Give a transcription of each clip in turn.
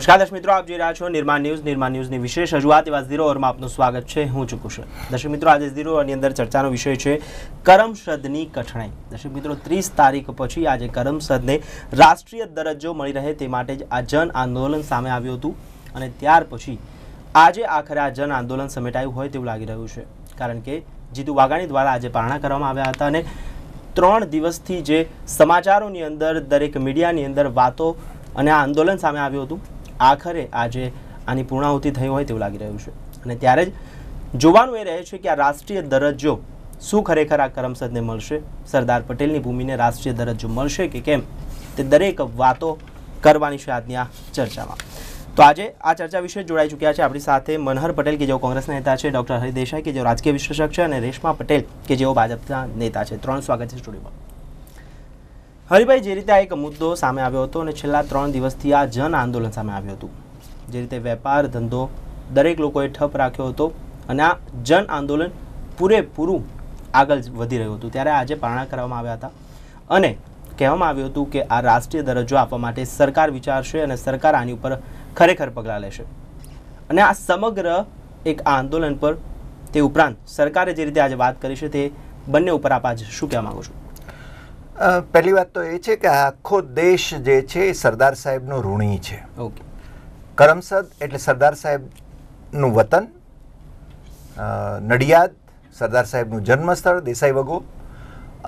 નમસ્કાર દર્શક મિત્રો આપ જોઈ રહ્યા છો નિર્માણ ન્યૂઝ નિર્માણ ન્યૂઝની વિશેષ રજૂઆત એવા ઝીરો ઓવરમાં આપનું સ્વાગત છે હું ચૂકું છું દર્શક મિત્રો આજે ઝીરો ઓવરની અંદર ચર્ચાનો વિષય છે કરમસદની કઠણાઈ દર્શક મિત્રો ત્રીસ તારીખ પછી આજે કરમસદને રાષ્ટ્રીય દરજ્જો મળી રહે તે માટે જ આ જન આંદોલન સામે આવ્યું હતું અને ત્યાર પછી આજે આખરે આ જન આંદોલન સમેટાયું હોય તેવું લાગી રહ્યું છે કારણ કે જીતુ વાઘાણી દ્વારા આજે પારણા કરવામાં આવ્યા હતા અને ત્રણ દિવસથી જે સમાચારોની અંદર દરેક મીડિયાની અંદર વાતો અને આ આંદોલન સામે આવ્યું હતું આખરે આજે આની પૂર્ણાહુતિ થઈ હોય તેવું લાગી રહ્યું છે અને ત્યારે જ જોવાનું એ રહે છે કે આ રાષ્ટ્રીય દરજ્જો શું ખરેખર આ કરમસદને મળશે સરદાર પટેલની ભૂમિને રાષ્ટ્રીય દરજ્જો મળશે કે કેમ તે દરેક વાતો કરવાની છે આજની આ ચર્ચામાં તો આજે આ ચર્ચા વિશે જોડાઈ ચૂક્યા છે આપણી સાથે મનહર પટેલ કે જેઓ કોંગ્રેસના નેતા છે ડૉક્ટર હરિદેસાઈ કે જેઓ રાજકીય વિશ્લેષક છે અને રેશમા પટેલ કે જેઓ ભાજપના નેતા છે ત્રણ સ્વાગત છે સ્ટુડિયોમાં હરિભાઈ જે રીતે આ એક મુદ્દો સામે આવ્યો હતો અને છેલ્લા ત્રણ દિવસથી આ જન આંદોલન સામે આવ્યું હતું જે રીતે વેપાર ધંધો દરેક લોકોએ ઠપ રાખ્યો હતો અને આ જન આંદોલન પૂરેપૂરું આગળ વધી રહ્યું હતું ત્યારે આજે પારણા કરવામાં આવ્યા હતા અને કહેવામાં આવ્યું હતું કે આ રાષ્ટ્રીય દરજ્જો આપવા માટે સરકાર વિચારશે અને સરકાર આની ઉપર ખરેખર પગલાં લેશે અને આ સમગ્ર એક આંદોલન પર તે ઉપરાંત સરકારે જે રીતે આજે વાત કરી છે તે બંને ઉપર આપ આજે શું કહેવા માગો છું પહેલી વાત તો એ છે કે આખો દેશ જે છે એ સરદાર સાહેબનો ઋણી છે ઓકે કરમસદ એટલે સરદાર સાહેબનું વતન નડિયાદ સરદાર સાહેબનું જન્મસ્થળ દેસાઈ વગો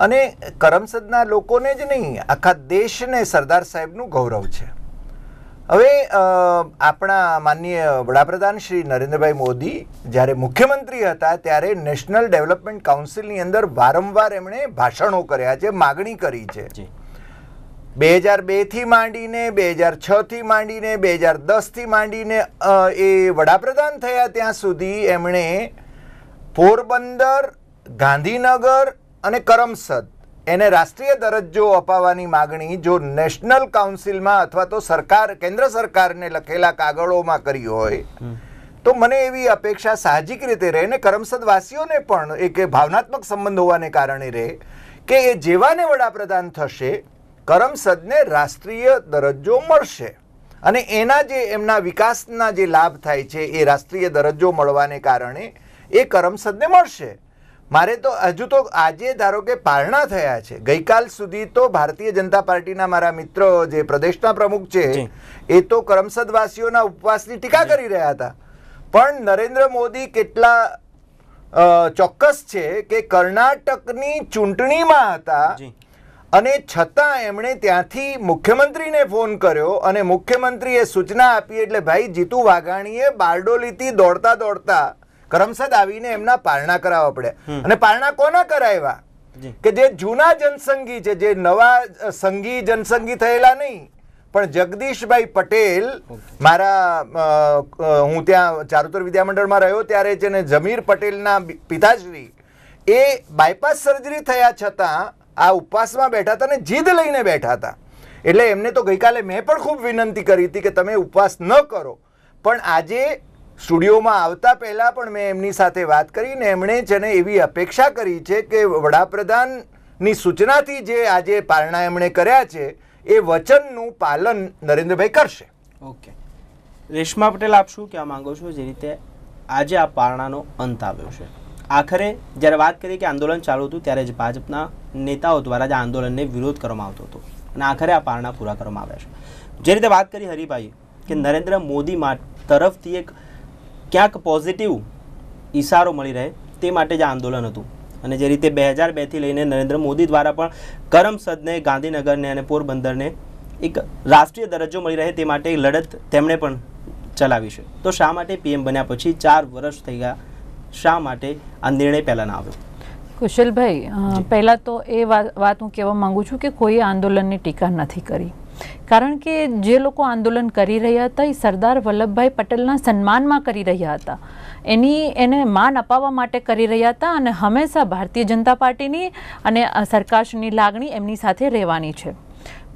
અને કરમસદના લોકોને જ નહીં આખા દેશને સરદાર સાહેબનું ગૌરવ છે હવે આપણા માનનીય વડાપ્રધાન શ્રી નરેન્દ્રભાઈ મોદી જ્યારે મુખ્યમંત્રી હતા ત્યારે નેશનલ ડેવલપમેન્ટ કાઉન્સિલની અંદર વારંવાર એમણે ભાષણો કર્યા છે માગણી કરી છે બે હજાર બેથી માંડીને બે હજાર છથી માંડીને બે હજાર દસથી માંડીને એ વડાપ્રધાન થયા ત્યાં સુધી એમણે પોરબંદર ગાંધીનગર અને કરમસદ એને રાષ્ટ્રીય દરજ્જો અપાવવાની માગણી જો નેશનલ કાઉન્સિલમાં અથવા તો સરકાર કેન્દ્ર સરકારને લખેલા કાગળોમાં કરી હોય તો મને એવી અપેક્ષા સાહજિક રીતે રહે ને કરમસદવાસીઓને પણ એક ભાવનાત્મક સંબંધ હોવાને કારણે રહે કે એ જેવાને વડાપ્રધાન થશે કરમસદને રાષ્ટ્રીય દરજ્જો મળશે અને એના જે એમના વિકાસના જે લાભ થાય છે એ રાષ્ટ્રીય દરજ્જો મળવાને કારણે એ કરમસદને મળશે મારે તો હજુ તો આજે ધારો કે પારણા થયા છે ગઈકાલ સુધી તો ભારતીય જનતા પાર્ટીના મારા મિત્રો જે પ્રદેશના પ્રમુખ છે એ તો કરમસદવાસીઓના ઉપવાસની ટીકા કરી રહ્યા હતા પણ નરેન્દ્ર મોદી કેટલા ચોક્કસ છે કે કર્ણાટકની ચૂંટણીમાં હતા અને છતાં એમણે ત્યાંથી મુખ્યમંત્રીને ફોન કર્યો અને મુખ્યમંત્રીએ સૂચના આપી એટલે ભાઈ જીતુ વાઘાણીએ બારડોલીથી દોડતા દોડતા કરમસદ આવીને એમના પારણા કરાવવા પડ્યા અને પારણા કોના કરાવ્યા કે જે જૂના જનસંઘી છે જે નવા સંઘી જનસંઘી થયેલા નહીં પણ જગદીશભાઈ પટેલ મારા હું ત્યાં ચારુતર વિદ્યામંડળમાં રહ્યો ત્યારે જેને જમીર પટેલના પિતાશ્રી એ બાયપાસ સર્જરી થયા છતાં આ ઉપવાસમાં બેઠા હતા ને જીદ લઈને બેઠા હતા એટલે એમને તો ગઈકાલે મેં પણ ખૂબ વિનંતી કરી હતી કે તમે ઉપવાસ ન કરો પણ આજે સ્ટુડિયોમાં આવતા પહેલાં પણ મેં એમની સાથે વાત કરીને એમણે જેને એવી અપેક્ષા કરી છે કે વડાપ્રધાનની સૂચનાથી જે આજે પારણા એમણે કર્યા છે એ વચનનું પાલન નરેન્દ્રભાઈ કરશે ઓકે રેશમા પટેલ આપ શું કહેવા માગો છો જે રીતે આજે આ પારણાનો અંત આવ્યો છે આખરે જ્યારે વાત કરીએ કે આંદોલન ચાલુ હતું ત્યારે જ ભાજપના નેતાઓ દ્વારા જ આંદોલનને વિરોધ કરવામાં આવતો હતો અને આખરે આ પારણા પૂરા કરવામાં આવ્યા છે જે રીતે વાત કરી હરિભાઈ કે નરેન્દ્ર મોદી તરફથી એક ક્યાંક પોઝિટિવ ઇશારો મળી રહે તે માટે જ આંદોલન હતું અને જે રીતે બે હજાર બેથી લઈને નરેન્દ્ર મોદી દ્વારા પણ કરમસદને ગાંધીનગરને અને પોરબંદરને એક રાષ્ટ્રીય દરજ્જો મળી રહે તે માટે લડત તેમણે પણ ચલાવી છે તો શા માટે પીએમ બન્યા પછી ચાર વર્ષ થઈ ગયા શા માટે આ નિર્ણય પહેલાં ના આવ્યો કુશલભાઈ પહેલાં તો એ વાત હું કહેવા માગું છું કે કોઈ આંદોલનની ટીકા નથી કરી કારણ કે જે લોકો આંદોલન કરી રહ્યા હતા એ સરદાર વલ્લભભાઈ પટેલના સન્માનમાં કરી રહ્યા હતા એની એને માન અપાવવા માટે કરી રહ્યા હતા અને હંમેશા ભારતીય જનતા પાર્ટીની અને સરકારશ્રીની લાગણી એમની સાથે રહેવાની છે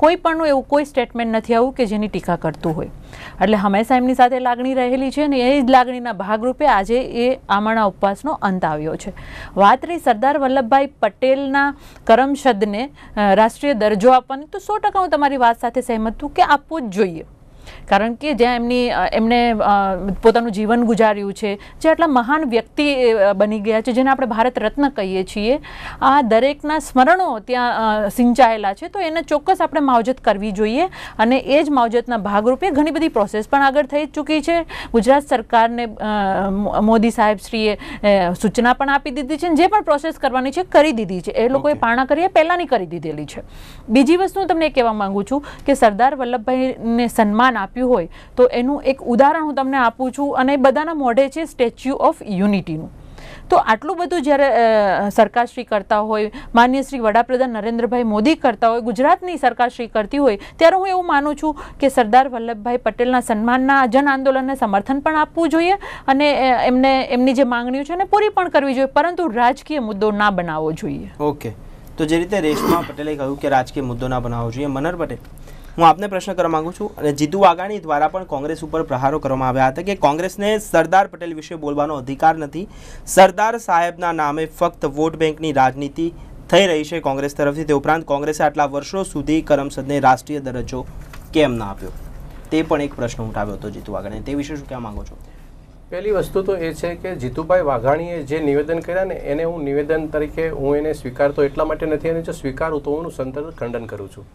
કોઈ પણનું એવું કોઈ સ્ટેટમેન્ટ નથી આવું કે જેની ટીકા કરતું હોય એટલે હંમેશા એમની સાથે લાગણી રહેલી છે અને એ જ લાગણીના ભાગરૂપે આજે એ આમરણા ઉપવાસનો અંત આવ્યો છે વાત રહી સરદાર વલ્લભભાઈ પટેલના કરમશદને રાષ્ટ્રીય દરજ્જો આપવાની તો સો ટકા હું તમારી વાત સાથે સહેમત છું કે આપવું જ જોઈએ કારણ કે જ્યાં એમની એમને પોતાનું જીવન ગુજાર્યું છે જે આટલા મહાન વ્યક્તિ બની ગયા છે જેને આપણે ભારત રત્ન કહીએ છીએ આ દરેકના સ્મરણો ત્યાં સિંચાયેલા છે તો એને ચોક્કસ આપણે માવજત કરવી જોઈએ અને એ જ માવજતના ભાગરૂપે ઘણી બધી પ્રોસેસ પણ આગળ થઈ ચૂકી છે ગુજરાત સરકારને મોદી સાહેબશ્રીએ સૂચના પણ આપી દીધી છે જે પણ પ્રોસેસ કરવાની છે કરી દીધી છે એ લોકોએ પાણા કરીએ પહેલાંની કરી દીધેલી છે બીજી વસ્તુ હું તમને કહેવા માગું છું કે સરદાર વલ્લભભાઈને સન્માન આપ્યું આપ્યું હોય તો એનું એક ઉદાહરણ હું તમને આપું છું અને બધાના મોઢે છે સ્ટેચ્યુ ઓફ યુનિટીનું તો આટલું બધું જ્યારે સરકારશ્રી કરતા હોય માન્ય શ્રી વડાપ્રધાન નરેન્દ્રભાઈ મોદી કરતા હોય ગુજરાતની સરકારશ્રી કરતી હોય ત્યારે હું એવું માનું છું કે સરદાર વલ્લભભાઈ પટેલના સન્માનના જન આંદોલનને સમર્થન પણ આપવું જોઈએ અને એમને એમની જે માંગણીઓ છે એને પૂરી પણ કરવી જોઈએ પરંતુ રાજકીય મુદ્દો ના બનાવવો જોઈએ ઓકે તો જે રીતે રેશમા પટેલે કહ્યું કે રાજકીય મુદ્દો ના બનાવવો જોઈએ મનર પટેલ હું આપને પ્રશ્ન કરવા માગું છું અને જીતુ વાઘાણી દ્વારા પણ કોંગ્રેસ ઉપર પ્રહારો કરવામાં આવ્યા હતા કે કોંગ્રેસને સરદાર પટેલ વિશે બોલવાનો અધિકાર નથી સરદાર સાહેબના નામે ફક્ત વોટ બેંકની રાજનીતિ થઈ રહી છે કોંગ્રેસ તરફથી તે ઉપરાંત કોંગ્રેસે આટલા વર્ષો સુધી કરમસદને રાષ્ટ્રીય દરજ્જો કેમ ના આપ્યો તે પણ એક પ્રશ્ન ઉઠાવ્યો હતો જીતુ વાઘાણી તે વિશે શું કહેવા માંગો છો પહેલી વસ્તુ તો એ છે કે જીતુભાઈ વાઘાણીએ જે નિવેદન કર્યા ને એને હું નિવેદન તરીકે હું એને સ્વીકારતો એટલા માટે નથી અને જો સ્વીકારું તો હું સંતત ખંડન કરું છું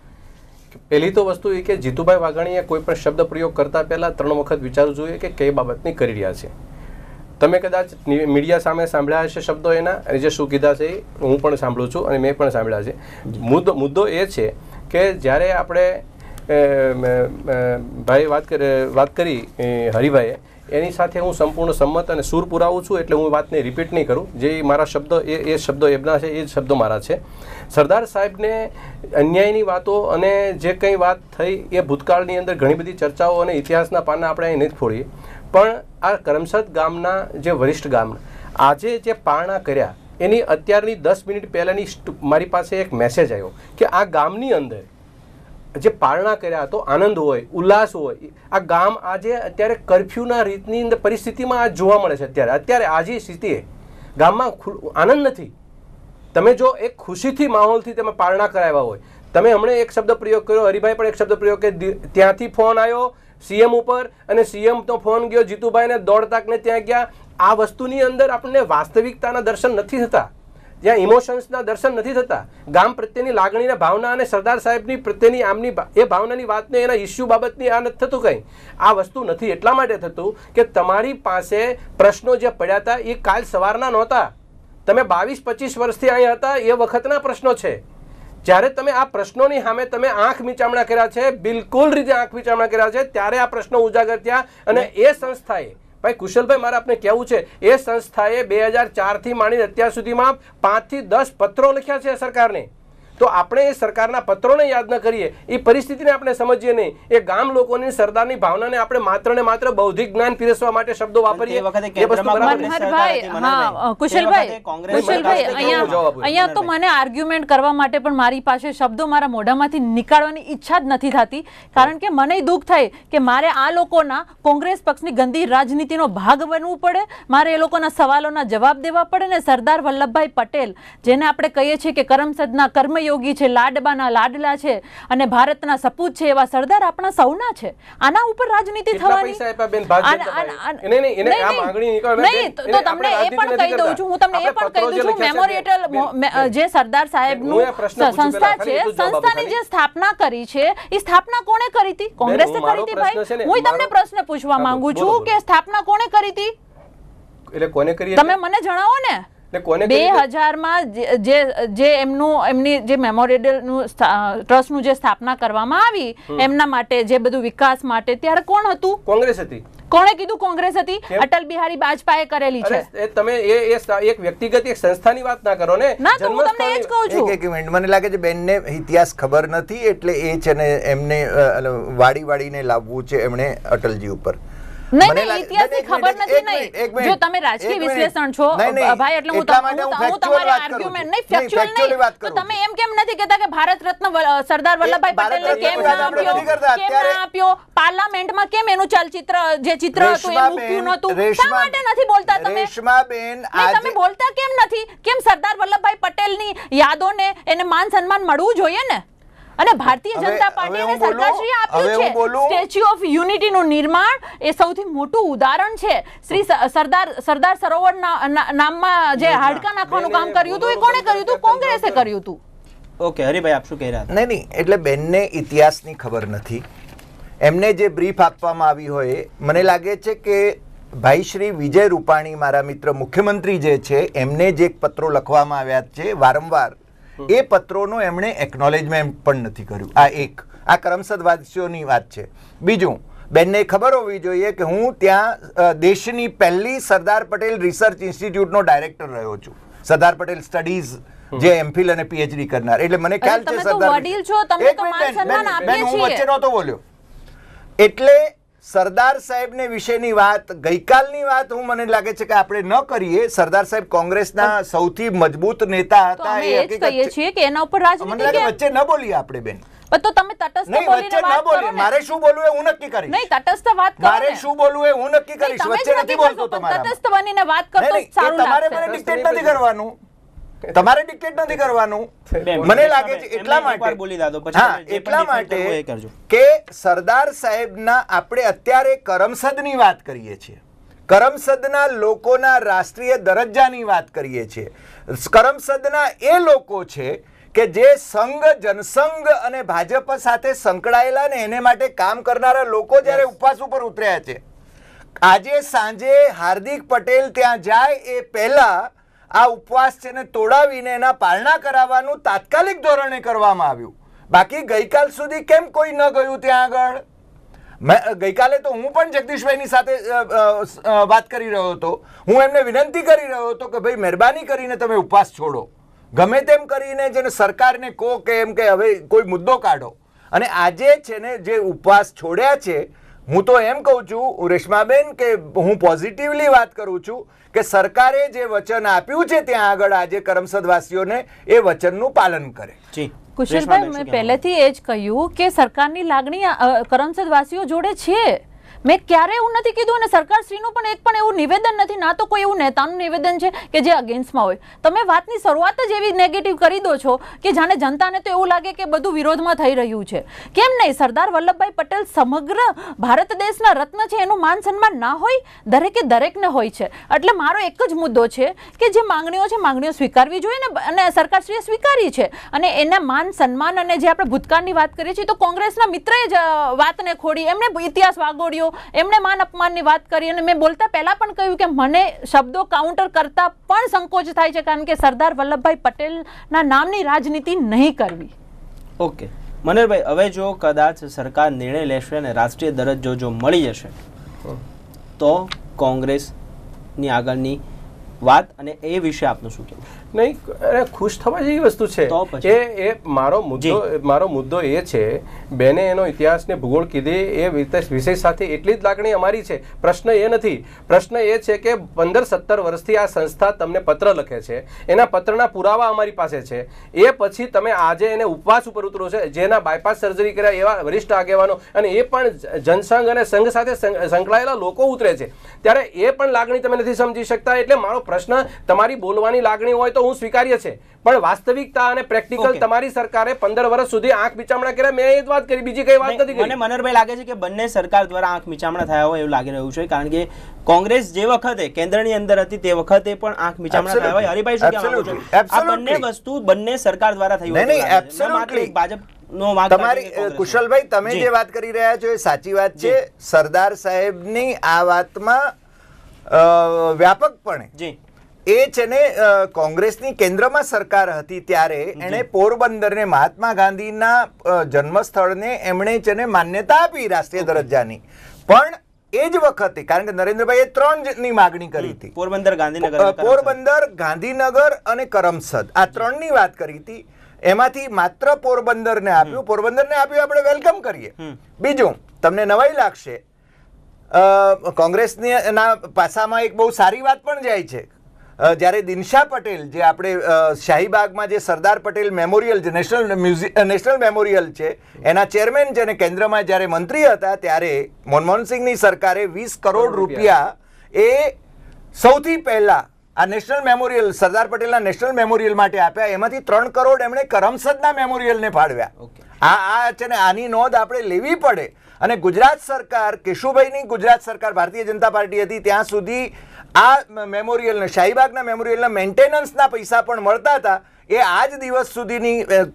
પહેલી તો વસ્તુ એ કે જીતુભાઈ વાઘાણીએ કોઈ પણ શબ્દ પ્રયોગ કરતા પહેલાં ત્રણ વખત વિચારવું જોઈએ કે કઈ બાબતની કરી રહ્યા છે તમે કદાચ મીડિયા સામે સાંભળ્યા હશે શબ્દો એના અને જે શું કીધા છે હું પણ સાંભળું છું અને મેં પણ સાંભળ્યા છે મુદ્દો મુદ્દો એ છે કે જ્યારે આપણે ભાઈ વાત વાત કરી હરિભાઈએ એની સાથે હું સંપૂર્ણ સંમત અને સૂર પુરાવું છું એટલે હું વાતને રિપીટ નહીં કરું જે મારા શબ્દ એ એ શબ્દો એમના છે એ જ શબ્દો મારા છે સરદાર સાહેબને અન્યાયની વાતો અને જે કંઈ વાત થઈ એ ભૂતકાળની અંદર ઘણી બધી ચર્ચાઓ અને ઇતિહાસના પાના આપણે અહીં નથી ફોડીએ પણ આ કરમસદ ગામના જે વરિષ્ઠ ગામ આજે જે પારણા કર્યા એની અત્યારની દસ મિનિટ પહેલાંની મારી પાસે એક મેસેજ આવ્યો કે આ ગામની અંદર જે પારણા કર્યા હતો આનંદ હોય ઉલ્લાસ હોય આ ગામ આજે અત્યારે કર્ફ્યુના રીતની અંદર પરિસ્થિતિમાં આ જોવા મળે છે અત્યારે અત્યારે આજે સ્થિતિએ ગામમાં આનંદ નથી તમે જો એક ખુશીથી માહોલથી તમે પારણા કરાવ્યા હોય તમે હમણાં એક શબ્દ પ્રયોગ કર્યો હરિભાઈ પણ એક શબ્દ પ્રયોગ કે ત્યાંથી ફોન આવ્યો સીએમ ઉપર અને સીએમનો ફોન ગયો જીતુભાઈને દોડતાકને ત્યાં ગયા આ વસ્તુની અંદર આપણને વાસ્તવિકતાના દર્શન નથી થતા જ્યાં ઇમોશન્સના દર્શન નથી થતા ગામ પ્રત્યેની લાગણીના ભાવના અને સરદાર સાહેબની પ્રત્યેની આમની એ ભાવનાની વાતને એના ઇસ્યુ બાબતની આ નથી થતું કંઈ આ વસ્તુ નથી એટલા માટે થતું કે તમારી પાસે પ્રશ્નો જે પડ્યા હતા એ કાલ સવારના નહોતા તમે બાવીસ પચીસ વર્ષથી અહીંયા હતા એ વખતના પ્રશ્નો છે જ્યારે તમે આ પ્રશ્નોની સામે તમે આંખ મીચામણા કર્યા છે બિલકુલ રીતે આંખ મીચામણા કર્યા છે ત્યારે આ પ્રશ્નો ઉજાગર થયા અને એ સંસ્થાએ ભાઈ કુશલભાઈ મારે આપને કહેવું છે એ સંસ્થાએ બે હજાર ચારથી માંડીને અત્યાર સુધીમાં પાંચથી દસ પત્રો લખ્યા છે સરકારને તો આપણે એ સરકારના પત્રોને યાદ ન કરીએ એ પરિસ્થિતિને આપણે સમજીએ નહીં એ ગામ લોકોની સરદારની ભાવનાને આપણે માત્ર ને માત્ર બૌદ્ધિક જ્ઞાન પીરસવા માટે શબ્દો વાપરીએ અહીંયા તો મને આર્ગ્યુમેન્ટ કરવા માટે પણ મારી પાસે શબ્દો મારા મોઢામાંથી નીકાળવાની ઈચ્છા જ નથી થતી કારણ કે મને દુઃખ થાય કે મારે આ લોકોના કોંગ્રેસ પક્ષની ગંદી રાજનીતિનો ભાગ બનવું પડે મારે એ લોકોના સવાલોના જવાબ દેવા પડે ને સરદાર વલ્લભભાઈ પટેલ જેને આપણે કહીએ છીએ કે કરમસદના કર્મયોગ સહયોગી છે લાડબાના લાડલા છે અને ભારતના સપૂત છે એવા સરદાર આપણા સૌના છે આના ઉપર રાજનીતિ થવાની નહીં તો તમને એ પણ કહી દઉં છું હું તમને એ પણ કહી દઉં છું મેમોરિયલ જે સરદાર સાહેબનું સંસ્થા છે સંસ્થાની જે સ્થાપના કરી છે એ સ્થાપના કોને કરી હતી કોંગ્રેસે કરી હતી ભાઈ હું તમને પ્રશ્ન પૂછવા માંગુ છું કે સ્થાપના કોને કરી હતી એટલે કોને કરી તમે મને જણાવો ને બે હજારમાં જે જે એમનું એમની જે મેમોરિયલનું ટ્રસ્ટનું જે સ્થાપના કરવામાં આવી એમના માટે જે બધું વિકાસ માટે ત્યારે કોણ હતું કોંગ્રેસ હતી કોણે કીધું કોંગ્રેસ હતી અટલ બિહારી વાજપેયી કરેલી છે તમે એ એક વ્યક્તિગત એક સંસ્થાની વાત ના કરો ને ના તો હું તમને એ કહું છું એક મિનિટ મને લાગે છે બેનને ઇતિહાસ ખબર નથી એટલે એ છે ને એમને વાડી વાડીને લાવવું છે એમણે અટલજી ઉપર નહીં નહીં રત્ન સરદાર વલ્લભભાઈ પટેલને આપ્યો પાર્લામેન્ટમાં કેમ એનું ચલચિત્ર જે ચિત્ર હતું એ મૂક્યું નહોતું માટે નથી બોલતા તમે રેશમાબેન તમે બોલતા કેમ નથી કેમ સરદાર વલ્લભભાઈ પટેલની યાદોને એને માન સન્માન મળવું જોઈએ ને અને ભારતીય જનતા પાર્ટીને સરકારશ્રીએ આપ્યું છે સ્ટેચ્યુ ઓફ યુનિટીનું નિર્માણ એ સૌથી મોટું ઉદાહરણ છે શ્રી સરદાર સરદાર સરોવર નામમાં જે હાડકા નાખવાનું કામ કર્યું હતું એ કોણે કર્યું હતું કોંગ્રેસે કર્યું હતું ઓકે હરિભાઈ આપ શું કહી રહ્યા નહીં નહીં એટલે બેનને ઇતિહાસની ખબર નથી એમને જે બ્રીફ આપવામાં આવી હોય મને લાગે છે કે ભાઈ શ્રી વિજય રૂપાણી મારા મિત્ર મુખ્યમંત્રી જે છે એમને જે પત્રો લખવામાં આવ્યા છે વારંવાર એ પત્રોનો એમણે એકનોલેજમેન્ટ પણ નથી કર્યું આ એક આ ક્રમસદવાદીઓની વાત છે બીજું બેનને ખબર હોવી જોઈએ કે હું ત્યાં દેશની પહેલી સરદાર પટેલ રિસર્ચ ઇન્સ્ટિટ્યૂટનો ડાયરેક્ટર રહ્યો છું સરદાર પટેલ સ્ટડીઝ જે એમફિલ અને પીએચડી કરનાર એટલે મને ખ્યાલ છે સરદાર એક હું વચ્ચે નહોતો બોલ્યો એટલે સરદાર સાહેબને વિશેની વાત ગઈકાલની વાત હું મને લાગે છે કે આપણે ન કરીએ સરદાર સાહેબ કોંગ્રેસના સૌથી મજબૂત નેતા હતા એ કહીએ છીએ કે એના ઉપર રાજનીતિ મને વચ્ચે ન બોલીએ આપણે બેન તો તમે તટસ્થ બોલીને વાત કરો ને મારે શું બોલવું એ હું નક્કી કરીશ નહીં તટસ્થ વાત કરો મારે શું બોલવું એ હું નક્કી કરીશ વચ્ચે નથી બોલતો તમારા તટસ્થ બનીને વાત કરતો સારું લાગશે તમારે મને ડિક્ટેટ નથી કરવાનું તમારે ડિક્ટેટ નથી કરવાનું મને લાગે છે એટલા માટે બોલી દાદો હા એટલા માટે કે સરદાર સાહેબના આપણે અત્યારે કરમસદની વાત કરીએ છીએ કરમસદના લોકોના રાષ્ટ્રીય દરજ્જાની વાત કરીએ છીએ કરમસદના એ લોકો છે કે જે સંઘ જનસંઘ અને ભાજપ સાથે સંકળાયેલા ને એને માટે કામ કરનારા લોકો જ્યારે ઉપવાસ ઉપર ઉતર્યા છે આજે સાંજે હાર્દિક પટેલ ત્યાં જાય એ પહેલા આ ઉપવાસ છે ને તોડાવીને એના પાલના કરાવવાનું તાત્કાલિક ધોરણે કરવામાં આવ્યું બાકી ગઈકાલ સુધી કેમ કોઈ ન ગયું ત્યાં આગળ મેં ગઈકાલે તો હું પણ જગદીશભાઈની સાથે વાત કરી રહ્યો હતો હું એમને વિનંતી કરી રહ્યો હતો કે ભાઈ મહેરબાની કરીને તમે ઉપવાસ છોડો ગમે તેમ કરીને જેને સરકારને કહો કે એમ કે હવે કોઈ મુદ્દો કાઢો અને આજે છે ને જે ઉપવાસ છોડ્યા છે હું તો એમ કહું છું રેશમાબેન કે હું પોઝિટિવલી વાત કરું છું કે સરકારે જે વચન આપ્યું છે ત્યાં આગળ આજે કરમસદવાસીઓને એ વચનનું પાલન કરે કુશલભાઈ મેં પહેલેથી એ જ કહ્યું કે સરકારની લાગણી કરમસદવાસીઓ જોડે છે મેં ક્યારે એવું નથી કીધું અને સરકારશ્રીનું પણ એક પણ એવું નિવેદન નથી ના તો કોઈ એવું નેતાનું નિવેદન છે કે જે અગેન્સ્ટમાં હોય તમે વાતની શરૂઆત જ એવી નેગેટિવ કરી દો છો કે જાણે જનતાને તો એવું લાગે કે બધું વિરોધમાં થઈ રહ્યું છે કેમ નહીં સરદાર વલ્લભભાઈ પટેલ સમગ્ર ભારત દેશના રત્ન છે એનું માન સન્માન ના હોય દરેકે દરેકને હોય છે એટલે મારો એક જ મુદ્દો છે કે જે માંગણીઓ છે માંગણીઓ સ્વીકારવી જોઈએ ને અને સરકારશ્રીએ સ્વીકારી છે અને એના માન સન્માન અને જે આપણે ભૂતકાળની વાત કરીએ છીએ તો કોંગ્રેસના મિત્રએ જ વાતને ખોડી એમણે ઇતિહાસ વાગોડ્યો એમણે માન અપમાનની વાત કરી અને મેં બોલતા પહેલાં પણ કહ્યું કે મને શબ્દો કાઉન્ટર કરતાં પણ સંકોચ થાય છે કારણ કે સરદાર વલ્લભભાઈ પટેલના નામની રાજનીતિ નહીં કરવી ઓકે મનેરભાઈ હવે જો કદાચ સરકાર નિર્ણય લેશે અને રાષ્ટ્રીય દરજ્જો જો મળી જશે તો કોંગ્રેસની આગળની વાત અને એ વિશે આપનું શું કહેવું નહીં અરે ખુશ થવા જેવી વસ્તુ છે એ એ મારો મુદ્દો મારો મુદ્દો એ છે બેને એનો ઇતિહાસને ભૂગોળ કીધી એ વિષય સાથે એટલી જ લાગણી અમારી છે પ્રશ્ન એ નથી પ્રશ્ન એ છે કે પંદર સત્તર વર્ષથી આ સંસ્થા તમને પત્ર લખે છે એના પત્રના પુરાવા અમારી પાસે છે એ પછી તમે આજે એને ઉપવાસ ઉપર ઉતરો છે જેના બાયપાસ સર્જરી કર્યા એવા વરિષ્ઠ આગેવાનો અને એ પણ જનસંઘ અને સંઘ સાથે સંકળાયેલા લોકો ઉતરે છે ત્યારે એ પણ લાગણી તમે નથી સમજી શકતા એટલે મારો પ્રશ્ન તમારી બોલવાની લાગણી હોય તો હું સ્વીકાર્ય છે પણ વાસ્તવિકતા અને પ્રેક્ટિકલ તમારી સરકારે પંદર વર્ષ સુધી આંખ મિચામણા કર્યા મેં એ વાત કરી બીજી કઈ વાત નથી મને મનોહરભાઈ લાગે છે કે બંને સરકાર દ્વારા આંખ મિચામણા થયા હોય એવું લાગી રહ્યું છે કારણ કે કોંગ્રેસ જે વખતે કેન્દ્રની અંદર હતી તે વખતે પણ આંખ મિચામણા થયા હોય હરિભાઈ શું કહેવા માંગો આ બંને વસ્તુ બંને સરકાર દ્વારા થયું નહીં એબ્સોલ્યુટલી ભાજપ તમારી કુશલભાઈ તમે જે વાત કરી રહ્યા છો એ સાચી વાત છે સરદાર સાહેબની આ વાતમાં વ્યાપકપણે એ છે ને કોંગ્રેસની કેન્દ્રમાં સરકાર હતી ત્યારે એણે પોરબંદરને મહાત્મા ગાંધીના જન્મસ્થળને એમણે છે ને માન્યતા આપી રાષ્ટ્રીય દરજ્જાની પણ એ જ વખતે કારણ કે નરેન્દ્રભાઈએ ત્રણ ની માગણી કરી હતી પોરબંદર ગાંધીનગર પોરબંદર ગાંધીનગર અને કરમસદ આ ત્રણ ની વાત કરી હતી એમાંથી માત્ર પોરબંદરને આપ્યું પોરબંદરને આપ્યું આપણે વેલકમ કરીએ બીજું તમને નવાઈ લાગશે કોંગ્રેસની કોંગ્રેસના પાસામાં એક બહુ સારી વાત પણ જાય છે જ્યારે દિનશા પટેલ જે આપણે શાહીબાગમાં જે સરદાર પટેલ મેમોરિયલ જે નેશનલ મ્યુઝિયમ નેશનલ મેમોરિયલ છે એના ચેરમેન છે અને કેન્દ્રમાં જ્યારે મંત્રી હતા ત્યારે મનમોહનસિંહની સરકારે વીસ કરોડ રૂપિયા એ સૌથી પહેલાં આ નેશનલ મેમોરિયલ સરદાર પટેલના નેશનલ મેમોરિયલ માટે આપ્યા એમાંથી ત્રણ કરોડ એમણે કરમસદના મેમોરિયલને ફાળવ્યા આ આ છે ને આની નોંધ આપણે લેવી પડે અને ગુજરાત સરકાર કેશુભાઈની ગુજરાત સરકાર ભારતીય જનતા પાર્ટી હતી ત્યાં સુધી આ મેમોરિયલને શાહીબાગના મેમોરિયલના મેન્ટેનન્સના પૈસા પણ મળતા હતા એ આજ દિવસ સુધીની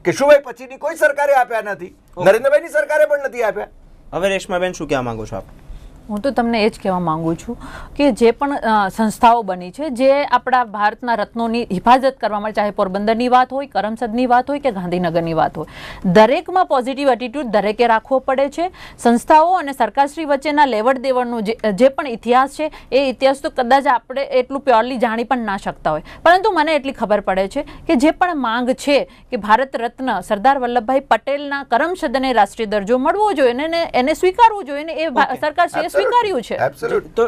કેશુભાઈ પછીની કોઈ સરકારે આપ્યા નથી નરેન્દ્રભાઈની સરકારે પણ નથી આપ્યા હવે રેશમાબેન શું કહેવા માંગો છો આપ હું તો તમને એ જ કહેવા માગું છું કે જે પણ સંસ્થાઓ બની છે જે આપણા ભારતના રત્નોની હિફાજત કરવા માટે ચાહે પોરબંદરની વાત હોય કરમસદની વાત હોય કે ગાંધીનગરની વાત હોય દરેકમાં પોઝિટિવ એટીટ્યૂડ દરેકે રાખવો પડે છે સંસ્થાઓ અને સરકારશ્રી વચ્ચેના લેવડ દેવડનો જે પણ ઇતિહાસ છે એ ઇતિહાસ તો કદાચ આપણે એટલું પ્યોરલી જાણી પણ ના શકતા હોય પરંતુ મને એટલી ખબર પડે છે કે જે પણ માંગ છે કે ભારત રત્ન સરદાર વલ્લભભાઈ પટેલના કરમસદને રાષ્ટ્રીય દરજ્જો મળવો જોઈએ અને એને સ્વીકારવું જોઈએ ને એ સરકારશ્રીએ સ્વીકાર્યું છે તો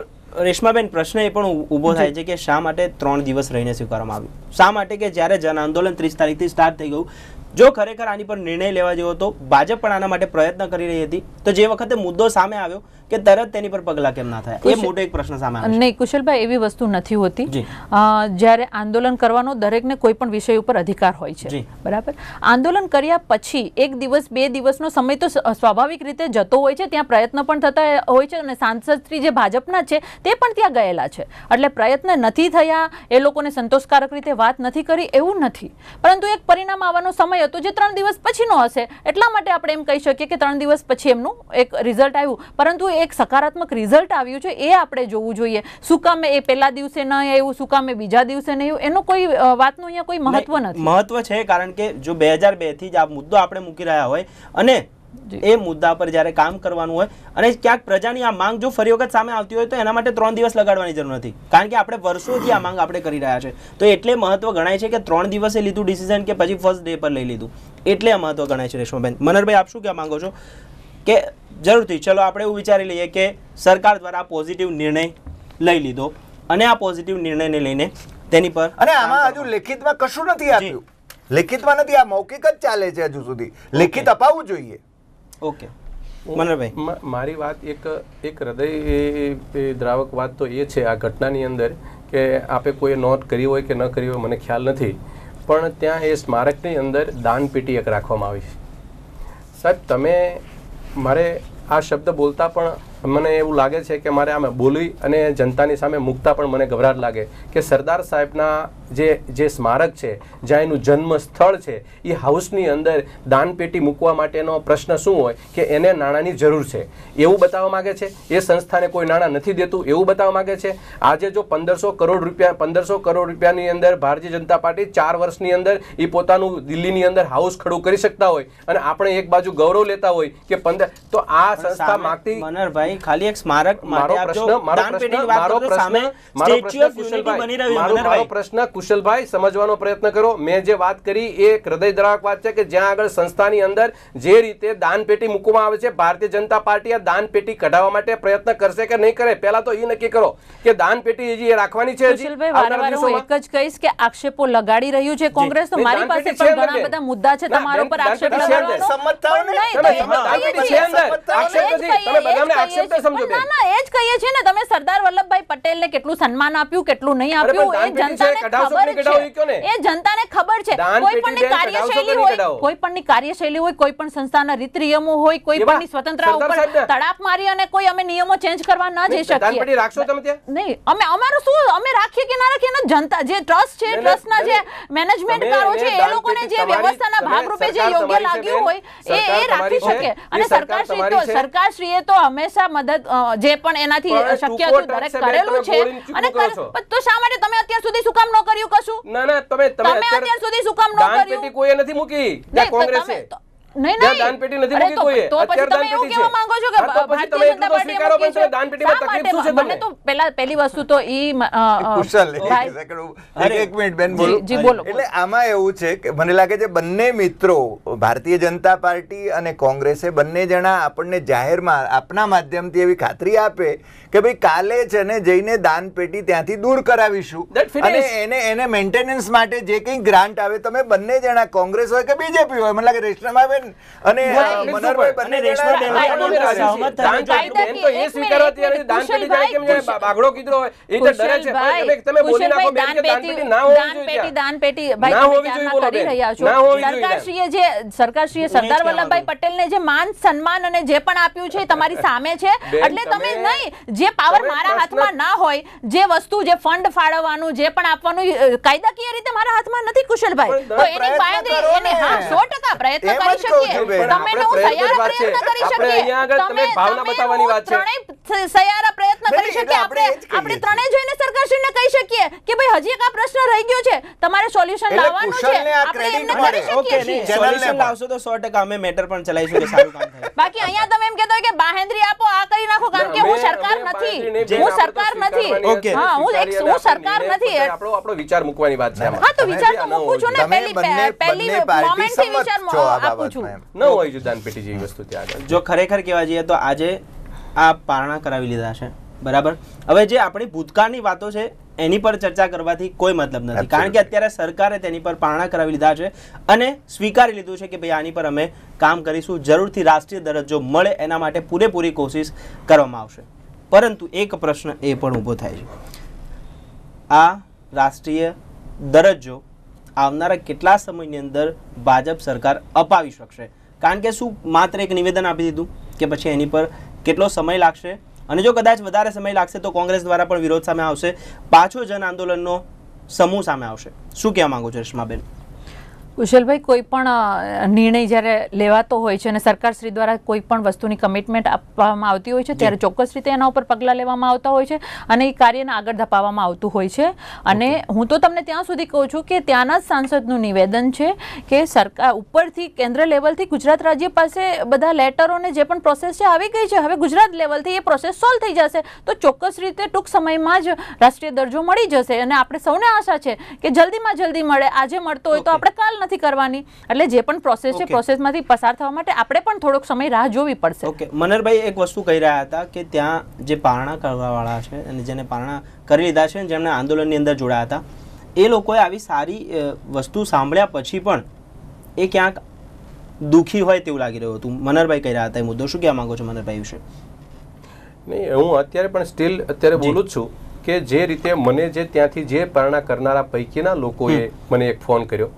રેશમાબેન પ્રશ્ન એ પણ ઊભો થાય છે કે શા માટે ત્રણ દિવસ રહીને સ્વીકારવામાં આવ્યું શા માટે કે જ્યારે જન આંદોલન ત્રીસ તારીખથી સ્ટાર્ટ થઈ ગયું જો ખરેખર આની પર નિર્ણય લેવા જેવો તો ભાજપ પણ આના માટે પ્રયત્ન કરી રહી હતી તો જે વખતે મુદ્દો સામે આવ્યો કે તરત તેની પર પગલાં કેમ ના થાય એ મોટો એક પ્રશ્ન સામે આવ્યો નહીં કુશલભાઈ એવી વસ્તુ નથી હોતી જ્યારે આંદોલન કરવાનો દરેકને કોઈ પણ વિષય ઉપર અધિકાર હોય છે બરાબર આંદોલન કર્યા પછી એક દિવસ બે દિવસનો સમય તો સ્વાભાવિક રીતે જતો હોય છે ત્યાં પ્રયત્ન પણ થતા હોય છે અને સાંસદશ્રી જે ભાજપના છે તે પણ ત્યાં ગયેલા છે એટલે પ્રયત્ન નથી થયા એ લોકોને સંતોષકારક રીતે વાત નથી કરી એવું નથી પરંતુ એક પરિણામ આવવાનો સમય સમય હતો જે ત્રણ દિવસ પછીનો હશે એટલા માટે આપણે એમ કહી શકીએ કે ત્રણ દિવસ પછી એમનું એક રિઝલ્ટ આવ્યું પરંતુ એક સકારાત્મક રિઝલ્ટ આવ્યું છે એ આપણે જોવું જોઈએ શું કામ એ પહેલા દિવસે ન આવ્યું શું કામ એ બીજા દિવસે નહીં આવ્યું એનો કોઈ વાતનું અહીંયા કોઈ મહત્વ નથી મહત્વ છે કારણ કે જો બે હજાર બેથી જ આ મુદ્દો આપણે મૂકી રહ્યા હોય અને એ મુદ્દા પર જ્યારે કામ કરવાનું હોય અને ક્યાંક પ્રજાની આ માંગ જો ફરી વખત સામે આવતી હોય તો એના માટે ત્રણ દિવસ લગાડવાની જરૂર નથી કારણ કે આપણે વર્ષોથી આ માંગ આપણે કરી રહ્યા છે તો એટલે મહત્વ ગણાય છે કે ત્રણ દિવસે લીધું ડિસિઝન કે પછી ફર્સ્ટ ડે પર લઈ લીધું એટલે આ મહત્વ ગણાય છે રેશમાબેન મનરભાઈ આપ શું કહેવા માંગો છો કે જરૂરથી ચલો આપણે એવું વિચારી લઈએ કે સરકાર દ્વારા પોઝિટિવ નિર્ણય લઈ લીધો અને આ પોઝિટિવ નિર્ણયને લઈને તેની પર અને આમાં હજુ લેખિતમાં કશું નથી આપ્યું લેખિતમાં નથી આ મૌખિક જ ચાલે છે હજુ સુધી લેખિત અપાવવું જોઈએ ઓકે મનરભાઈ મારી વાત એક એક હૃદય દ્રાવક વાત તો એ છે આ ઘટનાની અંદર કે આપે કોઈએ નોટ કરી હોય કે ન કરી હોય મને ખ્યાલ નથી પણ ત્યાં એ સ્મારકની અંદર દાનપેટી એક રાખવામાં આવી છે સાહેબ તમે મારે આ શબ્દ બોલતા પણ મને એવું લાગે છે કે મારે આમ બોલી અને જનતાની સામે મૂકતા પણ મને ગભરાટ લાગે કે સરદાર સાહેબના જે જે સ્મારક છે જ્યાં એનું જન્મ સ્થળ છે એ હાઉસની અંદર દાનપેટી મૂકવા માટેનો પ્રશ્ન શું હોય કે એને નાણાંની જરૂર છે એવું બતાવવા માગે છે એ સંસ્થાને કોઈ નાણાં નથી દેતું એવું બતાવવા માગે છે આજે જો પંદરસો કરોડ રૂપિયા પંદરસો કરોડ રૂપિયાની અંદર ભારતીય જનતા પાર્ટી ચાર વર્ષની અંદર એ પોતાનું દિલ્હીની અંદર હાઉસ ખડું કરી શકતા હોય અને આપણે એક બાજુ ગૌરવ લેતા હોય કે પંદર તો આ સંસ્થા માગતી મનરભાઈ નહીં ખાલી એક સ્મારક મારો પ્રશ્ન મારો પ્રશ્ન મારો પ્રશ્ન મારો પ્રશ્ન કુશલભાઈ મારો પ્રશ્ન કુશલભાઈ સમજવાનો પ્રયત્ન કરો મેં જે વાત કરી એ એક હૃદયદ્રાવક વાત છે કે જ્યાં આગળ સંસ્થાની અંદર જે રીતે દાનપેટી મૂકવામાં આવે છે ભારતીય જનતા પાર્ટી આ દાનપેટી કઢાવવા માટે પ્રયત્ન કરશે કે નહીં કરે પહેલા તો એ નક્કી કરો કે દાનપેટી હજી એ રાખવાની છે કુશલભાઈ વારંવાર હું એક જ કહીશ કે આક્ષેપો લગાડી રહ્યું છે કોંગ્રેસ તો મારી પાસે પણ ઘણા બધા મુદ્દા છે તમારા પર આક્ષેપ લગાડવાનો સમજ થાવ નહીં તમે આક્ષેપ તમે બધાને આક્ષેપ શબ્દ સમજો કાર્યશૈલી હોય કોઈ પણ ની સંસ્થાના રીત નિયમો હોય કોઈ પણ સ્વતંત્રતા ઉપર તડાપ મારી અને કોઈ અમે નિયમો ચેન્જ કરવા ના જઈ શકીએ નહીં અમે અમારું શું અમે રાખીએ કે ના રાખીએ જનતા જે ટ્રસ્ટ છે ટ્રસ્ટના જે મેનેજમેન્ટ કારો છે એ લોકોને જે વ્યવસ્થાના ભાગ રૂપે જે યોગ્ય લાગ્યું હોય એ રાખી શકે અને સરકાર શ્રી તો સરકાર એ તો હંમેશા મદદ જે પણ એનાથી શક્ય હતું દરેક કરેલું છે અને તો શા માટે તમે અત્યાર સુધી શું કામ ન કર્યું કશું ના ના તમે તમે અત્યાર સુધી શું કામ ન કર્યું કોઈ નથી મૂકી કોંગ્રેસે નહીં નહીં દાનપેટી નથી મૂકી કોઈએ તો પછી તમે એવું કહેવા માંગો છો કે ભારતીય જનતા પાર્ટી સ્વીકારો પણ તમે દાનપેટીમાં તકલીફ શું છે તમને તો પહેલા પહેલી વસ્તુ તો ઈ કુશલ એક એક મિનિટ બેન બોલો જી બોલો એટલે આમાં એવું છે કે મને લાગે છે બંને મિત્રો ભારતીય જનતા પાર્ટી અને કોંગ્રેસે બંને જણા આપણને જાહેરમાં આપના માધ્યમથી એવી ખાતરી આપે કે ભાઈ કાલે છે ને જઈને દાનપેટી ત્યાંથી દૂર કરાવીશું અને એને એને મેન્ટેનન્સ માટે જે કંઈ ગ્રાન્ટ આવે તમે બંને જણા કોંગ્રેસ હોય કે બીજેપી હોય મને લાગે આવે બેન અને મનરભાઈ બંને રેશમાબેન તો એ સ્વીકારવા ત્યારે દાન પેટી જાય કેમ જાય બાગડો કીધો હોય એ તો ડરે છે તમે તમે બોલી નાખો બેન કે દાન પેટી ના હોવી જોઈએ દાન પેટી દાન પેટી ભાઈ તમે ધ્યાનમાં કરી રહ્યા છો સરકારશ્રીએ જે સરકારશ્રીએ સરદાર વલ્લભભાઈ પટેલને જે માન સન્માન અને જે પણ આપ્યું છે તમારી સામે છે એટલે તમે નહીં જે પાવર મારા હાથમાં ના હોય જે વસ્તુ જે ફંડ ફાળવવાનું જે પણ આપવાનું કાયદાકીય રીતે મારા હાથમાં નથી કુશલભાઈ તો એની બાયોગ્રી એને હા 100% પ્રયત્ન કરી શકીએ કે ભાઈ કે સારું આપો આ કરી નાખો કારણ કે હું સરકાર નથી હું સરકાર નથી હું સરકાર નથી વિચાર મૂકવાની વાત છે હા તો વિચાર પહેલી પહેલી મોમેન્ટ વિચાર આપું છું શું ન હોય જુદાન પેટી જેવી વસ્તુ ત્યાં જો ખરેખર કહેવા જઈએ તો આજે આ પારણા કરાવી લીધા છે બરાબર હવે જે આપણી ભૂતકાળની વાતો છે એની પર ચર્ચા કરવાથી કોઈ મતલબ નથી કારણ કે અત્યારે સરકારે તેની પર પારણા કરાવી લીધા છે અને સ્વીકારી લીધું છે કે ભાઈ આની પર અમે કામ કરીશું જરૂરથી રાષ્ટ્રીય દરજ્જો મળે એના માટે પૂરેપૂરી કોશિશ કરવામાં આવશે પરંતુ એક પ્રશ્ન એ પણ ઊભો થાય છે આ રાષ્ટ્રીય દરજ્જો આવનારા કેટલા સમયની અંદર ભાજપ સરકાર અપાવી શકશે કારણ કે શું માત્ર એક નિવેદન આપી દીધું કે પછી એની પર કેટલો સમય લાગશે અને જો કદાચ વધારે સમય લાગશે તો કોંગ્રેસ દ્વારા પણ વિરોધ સામે આવશે પાછો જન આંદોલનનો સમૂહ સામે આવશે શું કહેવા માંગો છો રશ્માબેન કુશલભાઈ કોઈ પણ નિર્ણય જ્યારે લેવાતો હોય છે અને સરકાર શ્રી દ્વારા કોઈ પણ વસ્તુની કમિટમેન્ટ આપવામાં આવતી હોય છે ત્યારે ચોક્કસ રીતે એના ઉપર પગલાં લેવામાં આવતા હોય છે અને એ કાર્યને આગળ ધપાવવામાં આવતું હોય છે અને હું તો તમને ત્યાં સુધી કહું છું કે ત્યાંના જ સાંસદનું નિવેદન છે કે સરકાર ઉપરથી કેન્દ્ર લેવલથી ગુજરાત રાજ્ય પાસે બધા લેટરોને જે પણ પ્રોસેસ છે આવી ગઈ છે હવે ગુજરાત લેવલથી એ પ્રોસેસ સોલ્વ થઈ જશે તો ચોક્કસ રીતે ટૂંક સમયમાં જ રાષ્ટ્રીય દરજ્જો મળી જશે અને આપણે સૌને આશા છે કે જલ્દીમાં જલ્દી મળે આજે મળતો હોય તો આપણે કાલ નથી નથી કરવાની એટલે જે પણ પ્રોસેસ છે પ્રોસેસ માંથી પસાર થવા માટે આપણે પણ થોડોક સમય રાહ જોવી પડશે ઓકે મનરભાઈ એક વસ્તુ કહી રહ્યા હતા કે ત્યાં જે પારણા કરવા વાળા છે અને જેને પારણા કરી લીધા છે જેમણે આંદોલનની અંદર જોડાયા હતા એ લોકોએ આવી સારી વસ્તુ સાંભળ્યા પછી પણ એ ક્યાંક દુઃખી હોય તેવું લાગી રહ્યું હતું મનરભાઈ કહી રહ્યા હતા એ મુદ્દો શું કહેવા માંગો છો મનરભાઈ વિશે નહીં હું અત્યારે પણ સ્ટીલ અત્યારે બોલું જ છું કે જે રીતે મને જે ત્યાંથી જે પારણા કરનારા પૈકીના લોકોએ મને એક ફોન કર્યો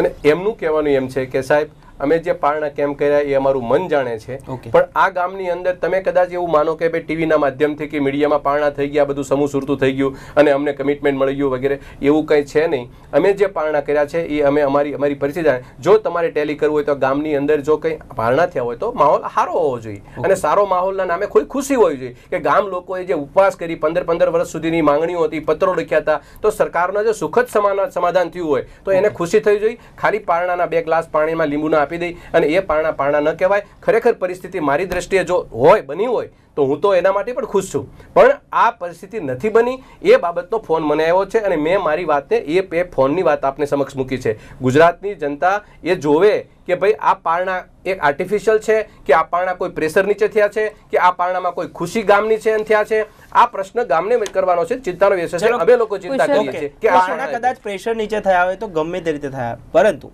અને એમનું કહેવાનું એમ છે કે સાહેબ અમે જે પારણા કેમ્પ કર્યા એ અમારું મન જાણે છે પણ આ ગામની અંદર તમે કદાચ એવું માનો કે ભાઈ ટીવીના માધ્યમથી કે મીડિયામાં પારણા થઈ ગયા બધું સમૂહ સુરતું થઈ ગયું અને અમને કમિટમેન્ટ મળી ગયું વગેરે એવું કંઈ છે નહીં અમે જે પારણા કર્યા છે એ અમે અમારી અમારી પરિસ્થિતિ જાણે જો તમારે ટેલી કરવું હોય તો ગામની અંદર જો કંઈ પારણા થયા હોય તો માહોલ સારો હોવો જોઈએ અને સારો માહોલના નામે કોઈ ખુશી હોવી જોઈએ કે ગામ લોકોએ જે ઉપવાસ કરી પંદર પંદર વર્ષ સુધીની માંગણીઓ હતી પત્રો લખ્યા હતા તો સરકારના જે સુખદ સમાધાન થયું હોય તો એને ખુશી થઈ જોઈએ ખાલી પારણાના બે ગ્લાસ પાણીમાં લીંબુના આપી દઈ અને એ પારણા પારણા ન કહેવાય ખરેખર પરિસ્થિતિ મારી દ્રષ્ટિએ જો હોય બની હોય તો હું તો એના માટે પણ ખુશ છું પણ આ પરિસ્થિતિ નથી બની એ બાબતનો ફોન મને આવ્યો છે અને મેં મારી વાતને એ પે ફોનની વાત આપને સમક્ષ મૂકી છે ગુજરાતની જનતા એ જોવે કે ભાઈ આ પારણા એક આર્ટિફિશિયલ છે કે આ પારણા કોઈ પ્રેશર નીચે થયા છે કે આ પારણામાં કોઈ ખુશી ગામની છે થયા છે આ પ્રશ્ન ગામને કરવાનો છે ચિંતાનો વિષય છે અમે લોકો ચિંતા કરીએ છીએ કે આ કદાચ પ્રેશર નીચે થયા હોય તો ગમે તે રીતે થયા પરંતુ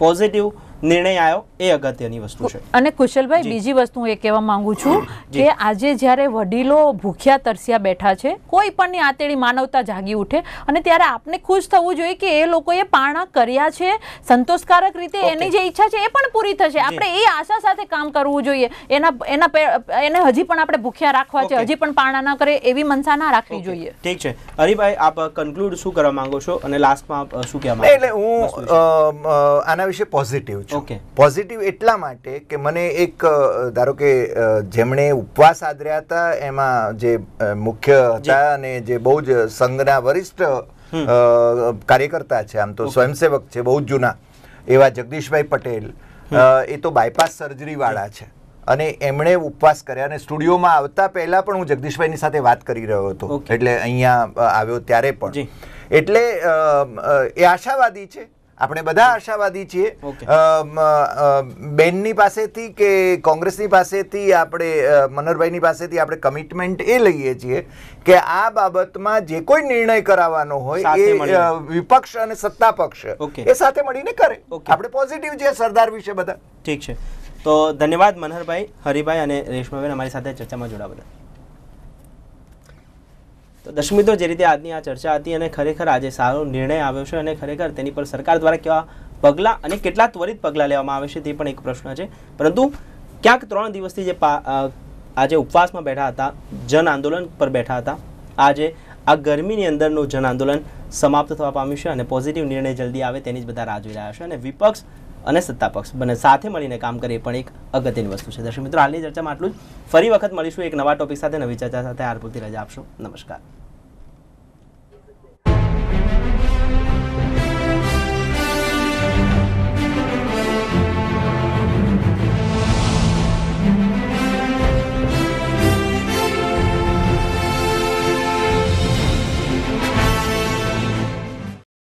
પોઝિટિવ નિર્ણય આવ્યો એ અગત્યની વસ્તુ છે અને કુશલભાઈ બીજી વસ્તુ એ કહેવા માંગુ છું કે આજે જ્યારે વડીલો ભૂખ્યા તરસ્યા બેઠા છે કોઈ પણની આતેડી માનવતા જાગી ઉઠે અને ત્યારે આપને ખુશ થવું જોઈએ કે એ લોકોએ પાણા કર્યા છે સંતોષકારક રીતે એની જે ઈચ્છા છે એ પણ પૂરી થશે આપણે એ આશા સાથે કામ કરવું જોઈએ એના એના એને હજી પણ આપણે ભૂખ્યા રાખવા છે હજી પણ પાણા ન કરે એવી મનસા ના રાખવી જોઈએ ઠીક છે હરિભાઈ આપ કન્ક્લુડ શું કરવા માંગો છો અને લાસ્ટમાં શું કહેવા માંગો એટલે હું આના વિશે પોઝિટિવ છું પોઝિટિવ એટલા માટે કે મને એક ધારો કે જેમણે ઉપવાસ આદર્યા હતા એમાં જે મુખ્ય હતા અને જે બહુ જ સંઘના વરિષ્ઠ કાર્યકર્તા છે આમ તો સ્વયંસેવક છે બહુ જ જૂના એવા જગદીશભાઈ પટેલ એ તો બાયપાસ સર્જરી વાળા છે અને એમણે ઉપવાસ કર્યા અને સ્ટુડિયોમાં આવતા પહેલા પણ હું જગદીશભાઈની સાથે વાત કરી રહ્યો હતો એટલે અહીંયા આવ્યો ત્યારે પણ એટલે એ આશાવાદી છે આપણે બધા આશાવાદી છીએ બેનની પાસેથી કે કોંગ્રેસની પાસેથી આપણે મનોહરભાઈની પાસેથી આપણે કમિટમેન્ટ એ લઈએ છીએ કે આ બાબતમાં જે કોઈ નિર્ણય કરાવવાનો હોય એ વિપક્ષ અને સત્તા પક્ષ એ સાથે મળીને કરે આપણે પોઝિટિવ છે સરદાર વિશે બધા ઠીક છે તો ધન્યવાદ મનહરભાઈ હરિભાઈ અને રેશમાબેન અમારી સાથે ચર્ચામાં જોડા બધા તો જે રીતે આજની આ ચર્ચા હતી અને ખરેખર આજે સારો નિર્ણય આવ્યો છે અને ખરેખર તેની પર સરકાર દ્વારા કેવા પગલાં અને કેટલા ત્વરિત પગલાં લેવામાં આવે છે તે પણ એક પ્રશ્ન છે પરંતુ ક્યાંક ત્રણ દિવસથી જે આજે ઉપવાસમાં બેઠા હતા જન આંદોલન પર બેઠા હતા આજે આ ગરમીની અંદરનું જન આંદોલન સમાપ્ત થવા પામ્યું છે અને પોઝિટિવ નિર્ણય જલ્દી આવે તેની જ બધા રાહ જોઈ રહ્યા છે અને વિપક્ષ અને સત્તા પક્ષ બંને સાથે મળીને કામ કરીએ પણ એક અગત્યની વસ્તુ છે દર્શક મિત્રો હાલની ચર્ચામાં આટલું જ ફરી વખત મળીશું એક નવા ટોપિક સાથે નવી ચર્ચા સાથે આર રજા આપશો નમસ્કાર